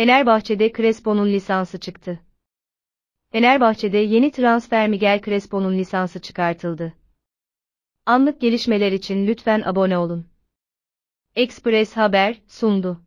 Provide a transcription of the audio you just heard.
Fenerbahçe'de Crespo'nun lisansı çıktı. Fenerbahçe'de yeni transfer Miguel Crespo'nun lisansı çıkartıldı. Anlık gelişmeler için lütfen abone olun. Express Haber sundu.